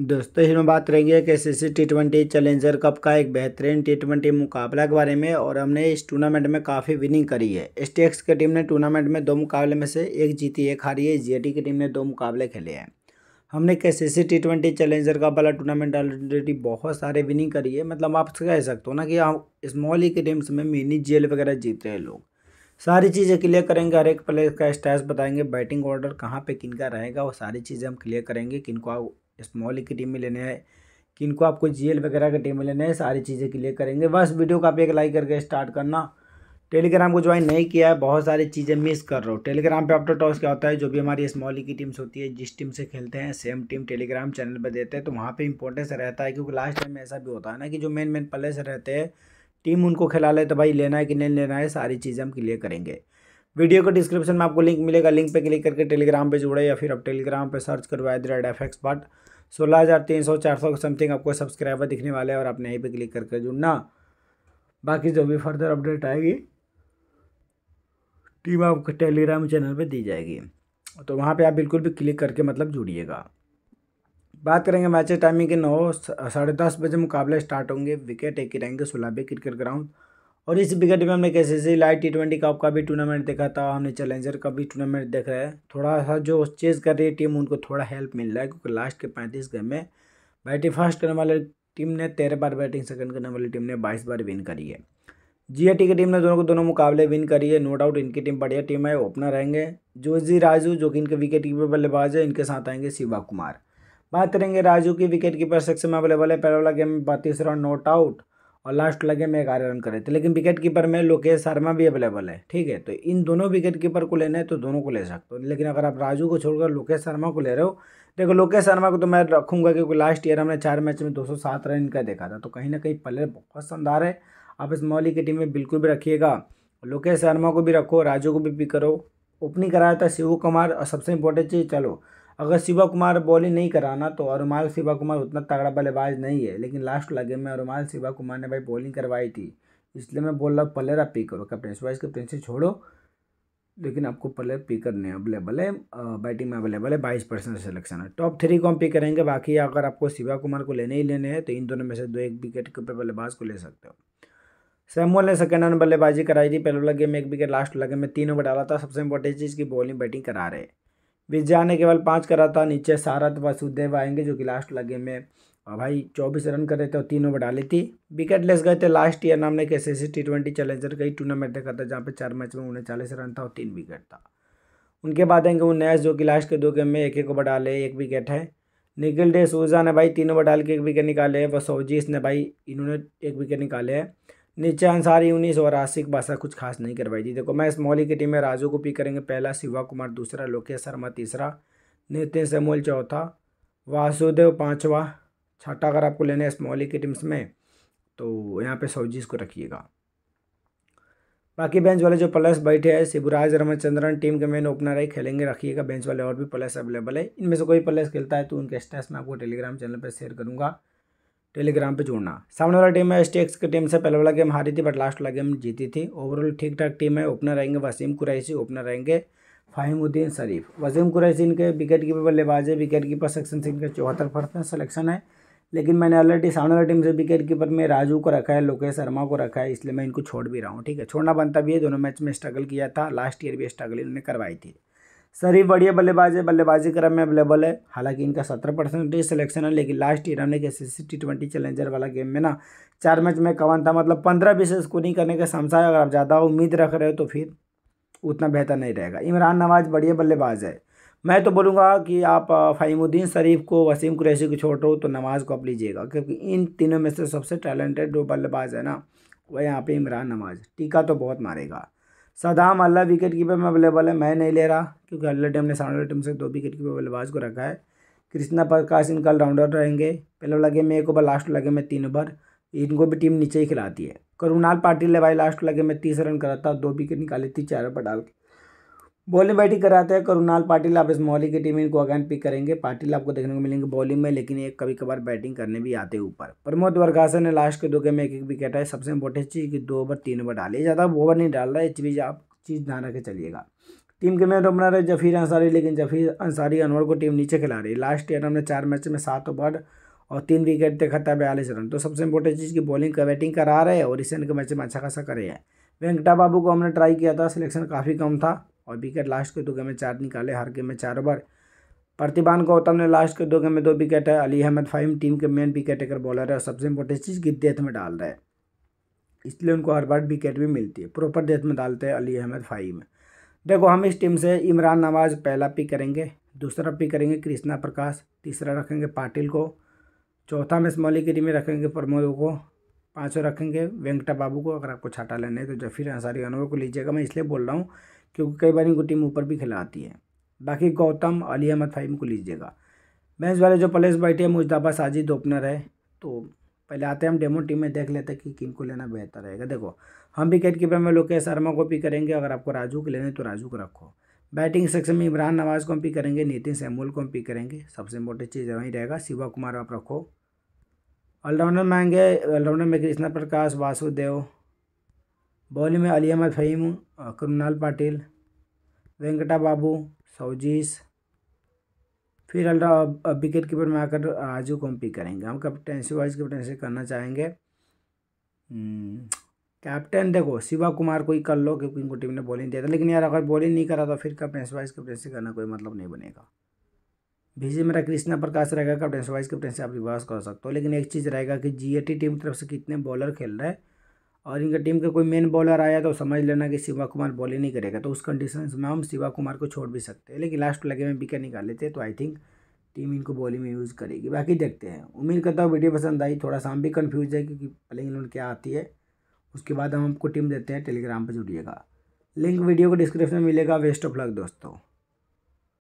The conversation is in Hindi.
दोस्तों इसमें बात करेंगे कि S C T twenty challenger cup का एक बेहतरीन टी ट्वेंटी मुकाबला के बारे में और हमने इस टूर्नामेंट में काफ़ी विनिंग करी है एस की टीम ने टूर्नामेंट में दो मुकाबले में से एक जीती एक हारी है जी की टीम ने दो मुकाबले खेले हैं हमने कैसे C T twenty challenger cup वाला टूर्नामेंट ऑलरेडी बहुत सारे विनिंग करी है मतलब आप कह सकते हो ना कि हम स्मॉल ही के टीम्स में मिनी जेल वगैरह जीत रहे हैं लोग सारी चीज़ें क्लियर करेंगे हर एक प्लेयर का स्टैट्स बताएंगे बैटिंग ऑर्डर कहाँ पे किनका रहेगा वो सारी चीज़ें हम क्लियर करेंगे किनको स्मॉल टीम में लेने हैं किनको आपको जीएल वगैरह का टीम में लेने हैं सारी चीज़ें क्लियर करेंगे बस वीडियो को आप एक लाइक करके स्टार्ट करना टेलीग्राम को ज्वाइन नहीं किया है बहुत सारी चीज़ें मिस कर रहे हो टेलीग्राम पे आफ्टर टॉस क्या होता है जो भी हमारी स्मॉल की टीम्स होती है जिस टीम से खेलते हैं सेम टीम टेलीग्राम चैनल पर देते हैं तो वहाँ पे इंपॉर्टेंस रहता है क्योंकि लास्ट टाइम ऐसा भी होता है ना कि जो मेन मेन प्लेयर्स रहते हैं टीम उनको खिला ले तो भाई लेना है कि नहीं लेना है सारी चीज़ें हम क्लियर करेंगे वीडियो को डिस्क्रिप्शन में आपको लिंक मिलेगा लिंक पर क्लिक करके टेलीग्राम पर जुड़े या फिर आप टेलीग्राम पर सर्च करवाए the red F X but सोलह हज़ार तीन सौ चार सौ समथिंग आपको सब्सक्राइबर दिखने वाले हैं और आपने यहीं पर क्लिक करके जुड़ना बाकी जो भी फर्दर अपडेट आएगी टीम आपको टेलीग्राम चैनल पे दी जाएगी तो वहाँ पे आप बिल्कुल भी क्लिक करके मतलब जुड़िएगा बात करेंगे मैच टाइमिंग के नौ साढ़े दस बजे मुकाबले स्टार्ट होंगे विकेट एक ही रहेंगे सुलाबे क्रिकेट ग्राउंड और इस विकेट में हमने कैसे से लाइट टी ट्वेंटी कप का भी टूर्नामेंट देखा था हमने चैलेंजर का भी टूर्नामेंट देख रहे हैं थोड़ा सा जो चेज कर रही है टीम उनको थोड़ा हेल्प मिल रहा है क्योंकि लास्ट के पैंतीस गेम में बैटिंग फर्स्ट करने वाली टीम ने तेरह बार बैटिंग सेकंड करने वाली टीम ने बाईस बार विन करी है जी की टीम ने दोनों को दोनों मुकाबले विन करी है नो डाउट इनकी टीम बढ़िया टीम है ओपनर रहेंगे जोजी राजू जो कि इनके विकेट कीपर बल्लेबाज है इनके साथ आएंगे शिवा कुमार बात करेंगे राजू की विकेट कीपर सेक्शन में अवेलेबल है पहले वाला गेम में बत्तीस रन नॉट आउट और लास्ट लगे में ग्यारह रन करे थे लेकिन विकेट कीपर में लोकेश शर्मा भी अवेलेबल है ठीक है तो इन दोनों विकेट कीपर को लेना है तो दोनों को ले सकते हो लेकिन अगर आप राजू को छोड़कर लोकेश शर्मा को ले रहे हो देखो लोकेश शर्मा को तो मैं रखूंगा क्योंकि लास्ट ईयर हमने चार मैच में सात रन इनका देखा था तो कहीं ना कहीं प्लेयर बहुत शानदार है आप इस मौली की टीम में बिल्कुल भी रखिएगा लोकेश शर्मा को भी रखो राजू को भी पिक करो ओपनिंग कराया था शिव कुमार और सबसे इंपॉर्टेंट चीज़ चलो अगर शिवा कुमार बॉलिंग नहीं कराना तो अरुमाल शिवा कुमार उतना तगड़ा बल्लेबाज नहीं है लेकिन लास्ट लगे में अरुमाल शिवा कुमार ने भाई बॉलिंग करवाई थी इसलिए मैं बोल रहा हूँ आप पी करो कैप्टन वाइस कैप्टन से छोड़ो लेकिन आपको पलेर पिक करने अवेलेबल है बैटिंग में अवेलेबल है बाईस परसेंट सेलेक्शन है टॉप थ्री को हम पिक करेंगे बाकी अगर आपको शिवा कुमार को लेने ही लेने हैं तो इन दोनों में से दो एक विकेट के ऊपर बल्लेबाज को ले सकते हो सैमुअल ने सेकेंड रन बल्लेबाजी कराई थी पहले वाला गेम में एक विकेट लास्ट वाला गेम में तीन ओवर डाला था सबसे इंपॉर्टेंट चीज़ की बॉलिंग बैटिंग करा रहे हैं विजया ने केवल पाँच करा था नीचे सारथ वसुदेव आएंगे जो कि लास्ट लगे में और भाई चौबीस रन कर रहे थे और तीन ओवर डाली थी विकेट लेस गए थे लास्ट ईयर नाम ने एक एस टी ट्वेंटी चैलेंजर का ही टूर्नामेंट देखा था जहाँ पे चार मैच में उन्हें चालीस रन था और तीन विकेट था उनके बाद आएंगे उन्नीस जो कि लास्ट के दो गेम में एक एक ओवर डाले एक विकेट है निखिल डे सूजा ने भाई तीन ओवर डाल के एक विकेट निकाले व सौजीस ने भाई इन्होंने एक विकेट निकाले है नीचे अंसारी उन्नीस और आशिक बासा कुछ खास नहीं करवाई थी देखो मैं इस मौली की टीम में राजू को पिक करेंगे पहला शिवा कुमार दूसरा लोकेश शर्मा तीसरा नितिन सेमोल चौथा वासुदेव पाँचवा छठा अगर आपको लेना है इस मौली की टीम्स में तो यहाँ पे सौजीज को रखिएगा बाकी बेंच वाले जो प्लस बैठे हैं शिवराज रमचंद्रन टीम के मेन ओपनर है खेलेंगे रखिएगा बेंच वाले और भी प्लस अवेलेबल है इनमें से कोई प्लस खेलता है तो उनके स्टेस मैं आपको टेलीग्राम चैनल पर शेयर करूँगा टेलीग्राम पे जोड़ना सामने वाला टीम है एस की टीम से पहले वाला गेम हारी थी बट लास्ट वाला गेम जीती थी ओवरऑल ठीक ठाक टीम है ओपनर रहेंगे वसीम कुरैसी ओपनर रहेंगे फाहिमुद्दीन शरीफ वसीम कुरैसी इनके विकेट कीपर बल्लेबाज है विकेट कीपर सेक्शन से इनका चौहत्तर परसेंट सलेक्शन है लेकिन मैंने ऑलरेडी सामने वाली टीम से विकेट कीपर में राजू को रखा है लोकेश शर्मा को रखा है इसलिए मैं इनको छोड़ भी रहा हूँ ठीक है छोड़ना बनता भी है दोनों मैच में स्ट्रगल किया था लास्ट ईयर भी स्ट्रगल इन्होंने करवाई थी शरीफ बढ़िया बल्लेबाज है बल्लेबाजी क्रम में अवेलेबल है हालांकि इनका सत्रह परसेंटेज सिलेक्शन है लेकिन लास्ट ईयर हमने कैसे सी टी ट्वेंटी चैलेंजर वाला गेम में ना चार मैच में कवन था मतलब पंद्रह बीस स्कोरिंग करने का शमशा है अगर आप ज़्यादा उम्मीद रख रहे हो तो फिर उतना बेहतर नहीं रहेगा इमरान नवाज बढ़िया बल्लेबाज है मैं तो बोलूँगा कि आप फ़हीमुद्दीन शरीफ को वसीम कुरैशी को छोड़ रहे हो तो नमाज को आप लीजिएगा क्योंकि इन तीनों में से सबसे टैलेंटेड जो बल्लेबाज है ना वह यहाँ पर इमरान नवाज टीका तो बहुत मारेगा सदाम अल्लाह विकेट कीपर में अवेलेबल है मैं नहीं ले रहा क्योंकि अल्लाह टीम ने सामने टीम से दो विकेट कीपर बल्लेबाज को रखा है कृष्णा प्रकाश इनका ऑलराउंडर रहेंगे पहले लगे में एक ओवर लास्ट लगे में तीन ओवर इनको भी टीम नीचे ही खिलाती है करुणाल पाटिल ने भाई लास्ट लगे में तीस रन कराता दो विकेट निकाली थी चार ओवर डाल के बॉलिंग बैटिंग कराते हैं करुणाल पाटिल आप इस मोहली की टीम इनको अगैन पिक करेंगे पाटिल आपको देखने को मिलेंगे बॉलिंग में लेकिन एक कभी कभार बैटिंग करने भी आते ऊपर प्रमोद वर्गासन ने लास्ट के दो गेम में एक एक विकेट है सबसे इंपॉर्टेंट चीज़ कि दो ओवर तीन ओवर डाले ज़्यादा ओवर नहीं डाल रहा है चीज़ आप चीज़ ध्यान रखे चलिएगा टीम के मैन ओपनर है जफीर अंसारी लेकिन जफीर अंसारी अनवर को टीम नीचे खिला रही है लास्ट ईयर हमने चार मैच में सात ओवर और तीन विकेट देखा था बयालीस रन तो सबसे इंपॉर्टेंट चीज़ की बॉलिंग का बैटिंग करा रहे हैं और रिसेंट के मैच में अच्छा खासा करे हैं वेंकटा बाबू को हमने ट्राई किया था सिलेक्शन काफ़ी कम था और विकेट लास्ट के दो गेम में चार निकाले हर गेम में चार ओवर प्रतिभान गौतम ने लास्ट के दो गेम में दो विकेट है अली अहमद फाइम टीम के मेन विकेट टेकर बॉलर है और सबसे इंपॉर्टेंट चीज़ की डेथ में डाल रहा है इसलिए उनको हर बार विकेट भी मिलती है प्रॉपर डेथ में डालते हैं अली अहमद फाइम देखो हम इस टीम से इमरान नवाज पहला पिक करेंगे दूसरा पिक करेंगे कृष्णा प्रकाश तीसरा रखेंगे पाटिल को चौथा में टीम में रखेंगे प्रमोद को पाँचों रखेंगे वेंकटा बाबू को अगर आपको छाटा लेना है तो जफीर अंसारी अनुभव को लीजिएगा मैं इसलिए बोल रहा हूँ क्योंकि कई बार इनको टीम ऊपर भी खिलाती है बाकी गौतम अली अहमद फाइम को लीजिएगा मैच वाले जो प्लेस बैठे हैं मुजदाबा साजिद ओपनर है तो पहले आते हैं हम डेमो टीम में देख लेते हैं कि किन को लेना बेहतर रहेगा देखो हम विकेट कीपर में लोकेश शर्मा को पिक करेंगे अगर आपको राजू को लेना है तो राजू को रखो बैटिंग सेक्शन में इमरान नवाज़ को हम पिक करेंगे नितिन सैमुल को हम पिक करेंगे सबसे मोटी चीज़ वहीं रहेगा शिवा कुमार आप रखो ऑलराउंडर आएंगे ऑलराउंडर में कृष्णा प्रकाश वासुदेव बॉली में अली अहमद फ़हीम कृणाल पाटिल वेंकटा बाबू सौजीस फिर अल्ट्रा विकेट कीपर में आकर राजू कॉम्पी करेंगे हम कैप्टनसी वाइज कैप्टनसी करना चाहेंगे कैप्टन हम्म, देखो शिवा कुमार को ही कर लो क्योंकि उनको टीम ने बॉलिंग दिया था लेकिन यार अगर बॉलिंग नहीं करा तो फिर कैप्टनसी वाइज कैप्टनसी करना कोई मतलब नहीं बनेगा भिजी मेरा कृष्णा प्रकाश रहेगा कैप्टनसी वाइज कैप्टनसी आप रिवर्स कर सकते हो लेकिन एक चीज़ रहेगा कि जी टीम की तरफ से कितने बॉलर खेल रहे हैं और इनका टीम का कोई मेन बॉलर आया तो समझ लेना कि शिवा कुमार बॉलिंग नहीं करेगा तो उस कंडीशन में हम शिवा कुमार को छोड़ भी सकते हैं लेकिन लास्ट लगे में विकेट निकाल लेते हैं तो आई थिंक टीम इनको बॉलिंग में यूज़ करेगी बाकी देखते हैं उम्मीद करता हूँ वीडियो पसंद आई थोड़ा सा हम भी कन्फ्यूज है क्योंकि प्लेइंग इलेवन क्या आती है उसके बाद हम आपको टीम देते हैं टेलीग्राम पर जुड़िएगा लिंक वीडियो को डिस्क्रिप्शन में मिलेगा वेस्ट ऑफ लक दोस्तों